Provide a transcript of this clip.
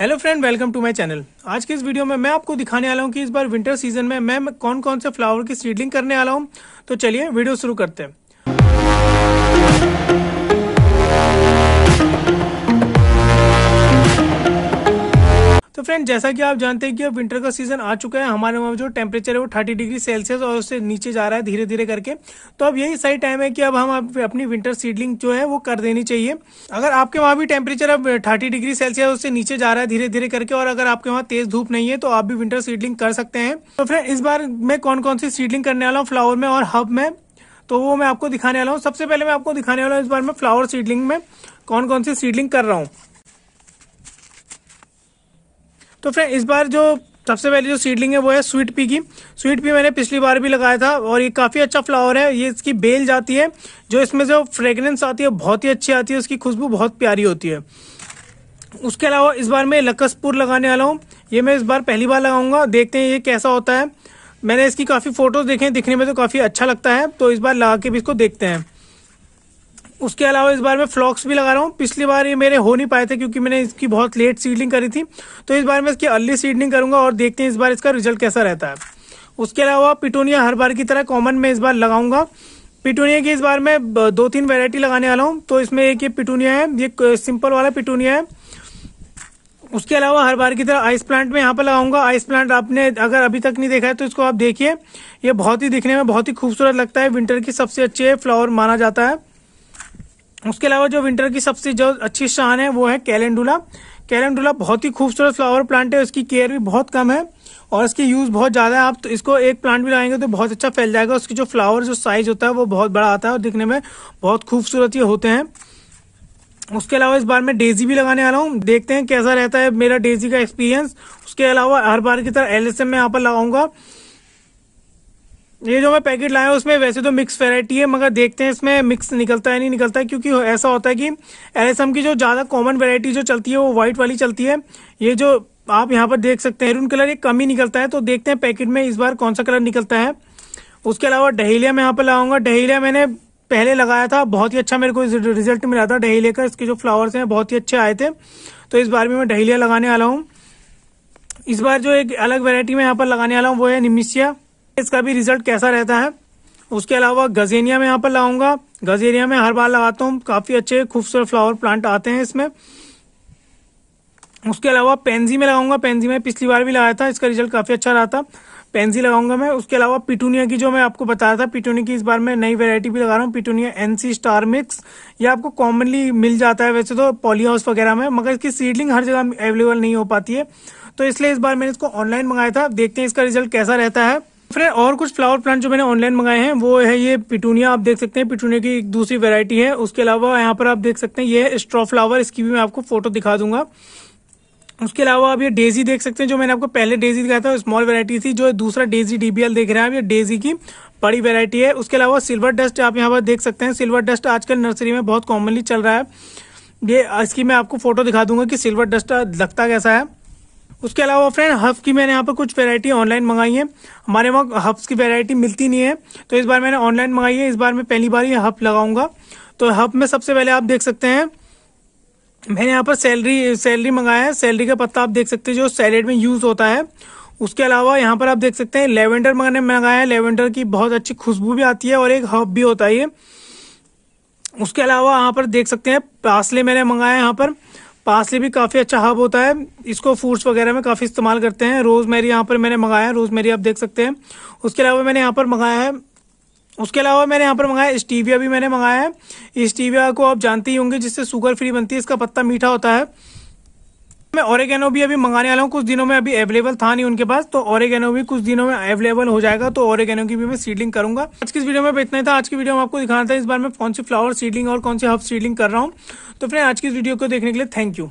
hello friend welcome to my channel आज के इस वीडियो में मैं आपको दिखाने वाला हूँ कि इस बार विंटर सीजन में मैं कौन कौन से फ्लावर की सीडलिंग करने वाला हूँ तो चलिए वीडियो शुरू करते हैं तो फ्रेंड जैसा कि आप जानते हैं कि अब विंटर का सीजन आ चुका है हमारे वहाँ जो टेम्परेचर है वो थर्टी डिग्री सेल्सियस और उससे नीचे जा रहा है धीरे धीरे करके तो अब यही सही टाइम है कि अब हम अपनी विंटर सीडलिंग जो है वो कर देनी चाहिए अगर आपके वहाँ भी टेम्परेचर अब थर्टी डिग्री सेल्सियस उससे नीचे जा रहा है धीरे धीरे करके और अगर आपके वहाँ तेज धूप नहीं है तो आप भी विंटर सीडलिंग कर सकते हैं तो फ्रेंड इस बार मैं कौन कौन सी सीडलिंग करने वाला हूँ फ्लावर में और हब में तो वो मैं आपको दिखाने वाला हूँ सबसे पहले मैं आपको दिखाने वाला हूँ इस बार मैं फ्लावर सीडलिंग में कौन कौन सी सीडलिंग कर रहा हूँ तो फ्रेंड इस बार जो सबसे पहले जो सीडलिंग है वो है स्वीट पी की स्वीट पी मैंने पिछली बार भी लगाया था और ये काफ़ी अच्छा फ्लावर है ये इसकी बेल जाती है जो इसमें जो फ्रेग्रेंस आती है बहुत ही अच्छी आती है उसकी खुशबू बहुत प्यारी होती है उसके अलावा इस बार मैं लकसपुर लगाने वाला हूँ ये मैं इस बार पहली बार लगाऊंगा देखते हैं ये कैसा होता है मैंने इसकी काफ़ी फोटोज़ देखे दिखने में तो काफ़ी अच्छा लगता है तो इस बार लगा के भी इसको देखते हैं उसके अलावा इस बार मैं फ्लॉक्स भी लगा रहा हूँ पिछली बार ये मेरे हो नहीं पाए थे क्योंकि मैंने इसकी बहुत लेट सीडलिंग करी थी तो इस बार मैं इसकी अर्ली सीडलिंग करूंगा और देखते हैं इस बार इसका रिजल्ट कैसा रहता है उसके अलावा पिटोनिया हर बार की तरह कॉमन में इस बार लगाऊंगा पिटूनिया की इस बार मैं दो तीन वेरायटी लगाने वाला हूँ तो इसमें एक ये पिटूनिया है ये सिंपल वाला पिटूनिया है उसके अलावा हर बार की तरह आइस प्लांट में यहाँ पर लगाऊंगा आइस प्लांट आपने अगर अभी तक नहीं देखा है तो इसको आप देखिए ये बहुत ही दिखने में बहुत ही खूबसूरत लगता है विंटर की सबसे अच्छे फ्लावर माना जाता है उसके अलावा जो विंटर की सबसे जो अच्छी शान है वो है कैलेंडुला कैलेंडुला बहुत ही खूबसूरत फ्लावर प्लांट है उसकी केयर भी बहुत कम है और इसकी यूज़ बहुत ज़्यादा है आप तो इसको एक प्लांट भी लगाएंगे तो बहुत अच्छा फैल जाएगा उसकी जो फ्लावर जो साइज होता है वो बहुत बड़ा आता है और दिखने में बहुत खूबसूरत ये होते हैं उसके अलावा इस बार मैं डेजी भी लगाने वाला हूँ देखते हैं कैसा रहता है मेरा डेजी का एक्सपीरियंस उसके अलावा हर बार की तरह एल में यहाँ पर लगाऊंगा ये जो मैं पैकेट लाया उसमें वैसे तो मिक्स वेरायटी है मगर देखते हैं इसमें मिक्स निकलता है नहीं निकलता है क्योंकि ऐसा होता है कि एल की जो ज़्यादा कॉमन वेरायटी जो चलती है वो व्हाइट वाली चलती है ये जो आप यहाँ पर देख सकते हैं रून कलर ये कम ही निकलता है तो देखते हैं पैकेट में इस बार कौन सा कलर निकलता है उसके अलावा डहेलिया मैं यहाँ पर लाऊंगा डहेलिया मैंने पहले लगाया था बहुत ही अच्छा मेरे को रिजल्ट मिला था डहेलिया का इसके जो फ्लावर्स हैं बहुत ही अच्छे आए थे तो इस बार भी मैं डहेलिया लगाने वाला हूँ इस बार जो एक अलग वेरायटी में यहाँ पर लगाने वाला हूँ वो है निमिसिया इसका भी रिजल्ट कैसा रहता है उसके अलावा गजेनिया में यहाँ पर लाऊंगा गजेनिया में हर बार लगाता हूँ काफी अच्छे खूबसूरत फ्लावर प्लांट आते हैं इसमें उसके अलावा पेंजी में लगाऊंगा पेंजी में पिछली बार भी लगाया था इसका रिजल्ट काफी अच्छा रहा था पेंजी लगाऊंगा मैं उसके अलावा पिटूनिया की जो मैं आपको बताया था पिटूनिया की इस बार मैं नई वेरायटी भी लगा रहा हूँ पिटूनिया एनसी स्टार मिक्स ये आपको कॉमनली मिल जाता है वैसे तो पॉलीहाउस वगैरह में मगर इसकी सीडलिंग हर जगह अवेलेबल नहीं हो पाती है तो इसलिए इस बार मैंने इसको ऑनलाइन मंगाया था देखते हैं इसका रिजल्ट कैसा रहता है फ्रेंड और कुछ फ्लावर प्लांट जो मैंने ऑनलाइन मंगाए हैं वो है ये पिटूनिया आप देख सकते हैं पिटूनिया की एक दूसरी वेरायटी है उसके अलावा यहाँ पर आप देख सकते हैं ये स्ट्रॉ फ्लावर इसकी भी मैं आपको फोटो दिखा दूंगा उसके अलावा आप ये डेजी देख सकते हैं जो मैंने आपको पहले डेजी दिखाया था स्मॉल वेरायटी थी जो दूसरा डेजी डीबीएल देख रहे हैं आप ये डेजी की बड़ी वेरायटी है उसके अलावा सिल्वर डस्ट आप यहाँ पर देख सकते हैं सिल्वर डस्ट आजकल नर्सरी में बहुत कॉमनली चल रहा है ये इसकी मैं आपको फोटो दिखा दूंगा कि सिल्वर डस्ट लगता कैसा है उसके अलावा फ्रेंड हफ की मैंने यहाँ पर कुछ वेरायटी ऑनलाइन मंगाई है हमारे वहाँ हफ्स की वेरायटी मिलती नहीं है तो इस बार मैंने ऑनलाइन मंगाई है इस बार मैं पहली बार ही हफ लगाऊंगा तो हफ में सबसे पहले आप देख सकते हैं मैंने यहाँ पर सैलरी सैलरी मंगाया है सैलरी का पत्ता आप देख सकते हैं जो सैलेड में यूज़ होता है उसके अलावा यहाँ पर आप देख सकते हैं लेवेंडर मैंने मंगाया है लेवेंडर की बहुत अच्छी खुशबू भी आती है और एक हब भी होता है ये उसके अलावा यहाँ पर देख सकते हैं पासले मैंने मंगाया है यहाँ पर से भी काफ़ी अच्छा हब होता है इसको फूड्स वगैरह में काफ़ी इस्तेमाल करते हैं रोज मेरी यहाँ पर मैंने मंगाया है मेरी आप देख सकते हैं उसके अलावा मैंने यहाँ पर मंगाया है उसके अलावा मैंने यहाँ पर मंगाया स्टीविया भी मैंने मंगाया है स्टीविया को आप जानते ही होंगे जिससे शुगर फ्री बनती है इसका पत्ता मीठा होता है मैं ओरेगेनो भी अभी मंगाने वाला हूँ कुछ दिनों में अभी अवेलेबल था नहीं उनके पास तो ओरेगेनो भी कुछ दिनों में अवेलेबल हो जाएगा तो ओरेगेनो की भी मैं सीडलिंग करूंगा आज की वीडियो में इतना था आज की वीडियो में आपको दिखाना था इस बार मैं कौन सी फ्लावर सीडलिंग और कौन सी हफ सीडलिंग कर रहा हूँ तो फ्रेंड आज की वीडियो को देखने के लिए थैंक यू